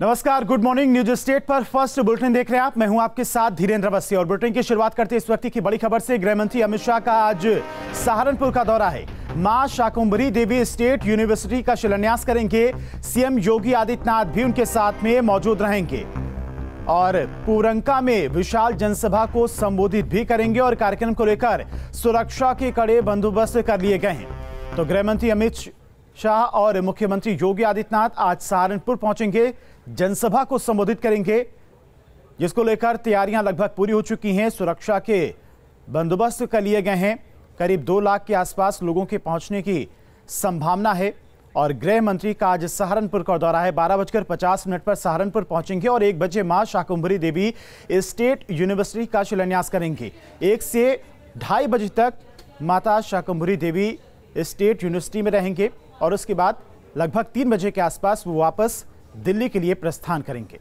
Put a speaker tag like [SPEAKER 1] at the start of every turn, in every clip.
[SPEAKER 1] नमस्कार good morning news state पर first bulletin देख रहे हैं आप मैं हूं आपके साथ धीरेन्द्र अवस्थी और बुलेटिन की शुरुआत करते इस वक्त की बड़ी खबर से गृहमंत्री अमित शाह का आज सहारनपुर का दौरा है मां शाकुंभरी देवी स्टेट यूनिवर्सिटी का शिलान्यास करेंगे सीएम योगी आदित्यनाथ भी उनके साथ में मौजूद रहेंगे और पूरंका में विशाल जनसभा को संबोधित भी करेंगे और कार्यक्रम को लेकर सुरक्षा के कड़े बंदोबस्त कर लिए गए हैं तो गृहमंत्री अमित शाह और मुख्यमंत्री योगी आदित्यनाथ आज सहारनपुर पहुंचेंगे जनसभा को संबोधित करेंगे जिसको लेकर तैयारियां लगभग पूरी हो चुकी हैं सुरक्षा के बंदोबस्त कर लिए गए हैं करीब दो लाख के आसपास लोगों के पहुंचने की संभावना है और गृह मंत्री का आज सहारनपुर का दौरा है बारह बजकर पचास मिनट पर सहारनपुर पहुंचेंगे और एक बजे मां शाकुंभरी देवी स्टेट यूनिवर्सिटी का शिलान्यास करेंगे एक से ढाई बजे तक माता शाकुंभरी देवी स्टेट यूनिवर्सिटी में रहेंगे और उसके बाद लगभग तीन बजे के आसपास वो वापस दिल्ली के लिए प्रस्थान करेंगे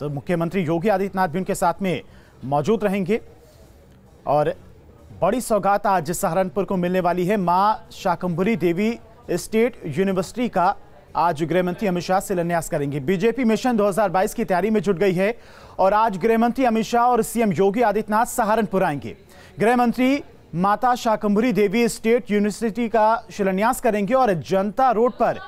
[SPEAKER 1] तो मुख्यमंत्री योगी आदित्यनाथ भी उनके साथ में मौजूद रहेंगे और बड़ी सौगात आज सहारनपुर को मिलने वाली है माँ शाकंभरी देवी स्टेट यूनिवर्सिटी का आज गृहमंत्री अमित शाह शिलान्यास करेंगे बीजेपी मिशन 2022 की तैयारी में जुट गई है और आज गृहमंत्री अमित शाह और सीएम योगी आदित्यनाथ सहारनपुर आएंगे गृहमंत्री माता शाकंभरी देवी स्टेट यूनिवर्सिटी का शिलान्यास करेंगे और जनता रोड पर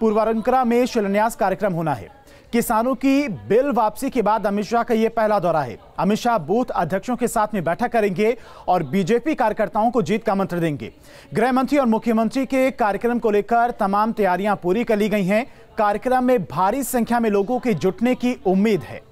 [SPEAKER 1] पूर्वरंकरा में शिलान्यास कार्यक्रम होना है किसानों की बिल वापसी के बाद अमित शाह का यह पहला दौरा है अमित शाह बूथ अध्यक्षों के साथ में बैठक करेंगे और बीजेपी कार्यकर्ताओं को जीत का मंत्र देंगे गृह मंत्री और मुख्यमंत्री के कार्यक्रम को लेकर तमाम तैयारियां पूरी कर ली गई हैं कार्यक्रम में भारी संख्या में लोगों के जुटने की उम्मीद है